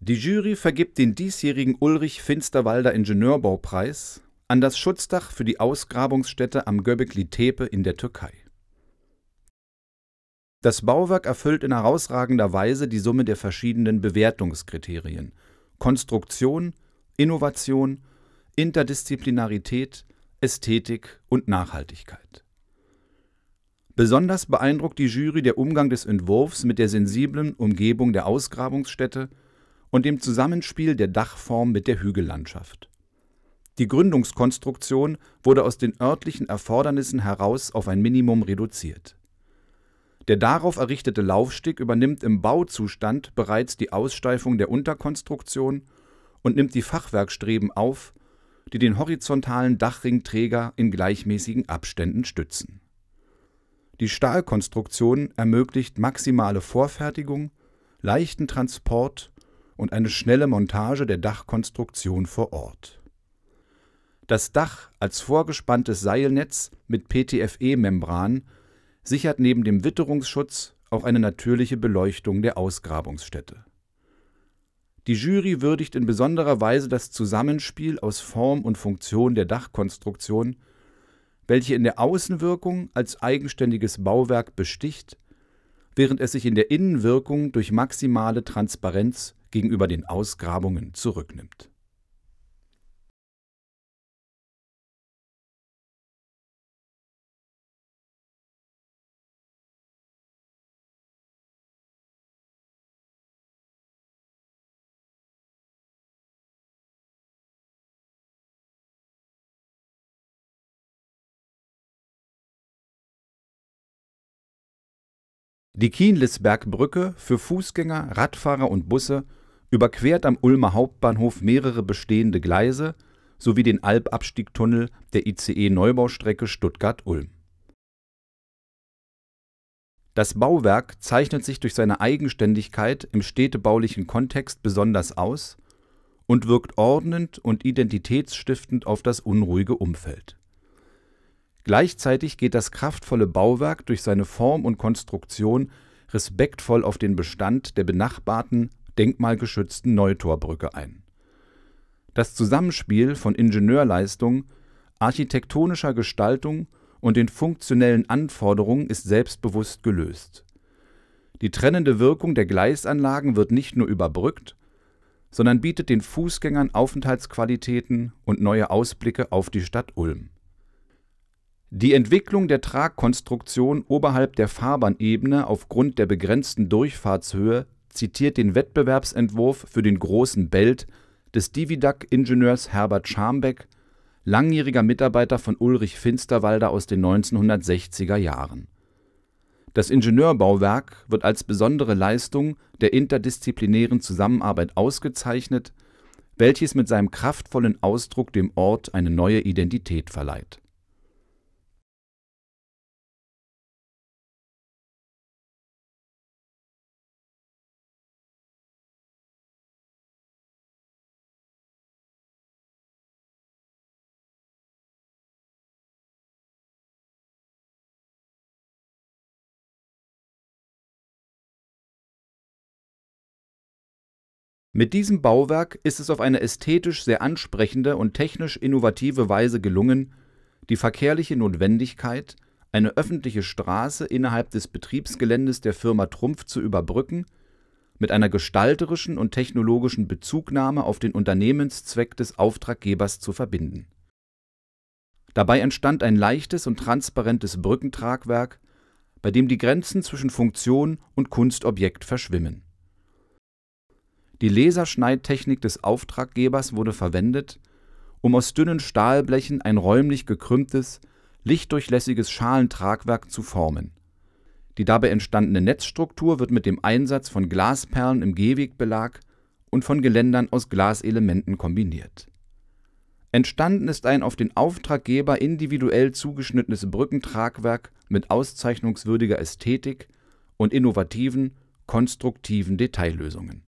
Die Jury vergibt den diesjährigen Ulrich Finsterwalder Ingenieurbaupreis an das Schutzdach für die Ausgrabungsstätte am Göbekli Tepe in der Türkei. Das Bauwerk erfüllt in herausragender Weise die Summe der verschiedenen Bewertungskriterien Konstruktion, Innovation, Interdisziplinarität, Ästhetik und Nachhaltigkeit. Besonders beeindruckt die Jury der Umgang des Entwurfs mit der sensiblen Umgebung der Ausgrabungsstätte und dem Zusammenspiel der Dachform mit der Hügellandschaft. Die Gründungskonstruktion wurde aus den örtlichen Erfordernissen heraus auf ein Minimum reduziert. Der darauf errichtete Laufsteg übernimmt im Bauzustand bereits die Aussteifung der Unterkonstruktion und nimmt die Fachwerkstreben auf, die den horizontalen Dachringträger in gleichmäßigen Abständen stützen. Die Stahlkonstruktion ermöglicht maximale Vorfertigung, leichten Transport und eine schnelle Montage der Dachkonstruktion vor Ort. Das Dach als vorgespanntes Seilnetz mit PTFE-Membran sichert neben dem Witterungsschutz auch eine natürliche Beleuchtung der Ausgrabungsstätte. Die Jury würdigt in besonderer Weise das Zusammenspiel aus Form und Funktion der Dachkonstruktion, welche in der Außenwirkung als eigenständiges Bauwerk besticht, während es sich in der Innenwirkung durch maximale Transparenz gegenüber den Ausgrabungen zurücknimmt. Die Kienlisbergbrücke für Fußgänger, Radfahrer und Busse überquert am Ulmer Hauptbahnhof mehrere bestehende Gleise sowie den Albabstiegtunnel der ICE-Neubaustrecke Stuttgart-Ulm. Das Bauwerk zeichnet sich durch seine Eigenständigkeit im städtebaulichen Kontext besonders aus und wirkt ordnend und identitätsstiftend auf das unruhige Umfeld. Gleichzeitig geht das kraftvolle Bauwerk durch seine Form und Konstruktion respektvoll auf den Bestand der benachbarten denkmalgeschützten Neutorbrücke ein. Das Zusammenspiel von Ingenieurleistung, architektonischer Gestaltung und den funktionellen Anforderungen ist selbstbewusst gelöst. Die trennende Wirkung der Gleisanlagen wird nicht nur überbrückt, sondern bietet den Fußgängern Aufenthaltsqualitäten und neue Ausblicke auf die Stadt Ulm. Die Entwicklung der Tragkonstruktion oberhalb der Fahrbahnebene aufgrund der begrenzten Durchfahrtshöhe zitiert den Wettbewerbsentwurf für den Großen Belt des dividak ingenieurs Herbert Scharmbeck, langjähriger Mitarbeiter von Ulrich Finsterwalder aus den 1960er Jahren. Das Ingenieurbauwerk wird als besondere Leistung der interdisziplinären Zusammenarbeit ausgezeichnet, welches mit seinem kraftvollen Ausdruck dem Ort eine neue Identität verleiht Mit diesem Bauwerk ist es auf eine ästhetisch sehr ansprechende und technisch innovative Weise gelungen, die verkehrliche Notwendigkeit, eine öffentliche Straße innerhalb des Betriebsgeländes der Firma Trumpf zu überbrücken, mit einer gestalterischen und technologischen Bezugnahme auf den Unternehmenszweck des Auftraggebers zu verbinden. Dabei entstand ein leichtes und transparentes Brückentragwerk, bei dem die Grenzen zwischen Funktion und Kunstobjekt verschwimmen die Laserschneidtechnik des Auftraggebers wurde verwendet, um aus dünnen Stahlblechen ein räumlich gekrümmtes, lichtdurchlässiges Schalentragwerk zu formen. Die dabei entstandene Netzstruktur wird mit dem Einsatz von Glasperlen im Gehwegbelag und von Geländern aus Glaselementen kombiniert. Entstanden ist ein auf den Auftraggeber individuell zugeschnittenes Brückentragwerk mit auszeichnungswürdiger Ästhetik und innovativen, konstruktiven Detaillösungen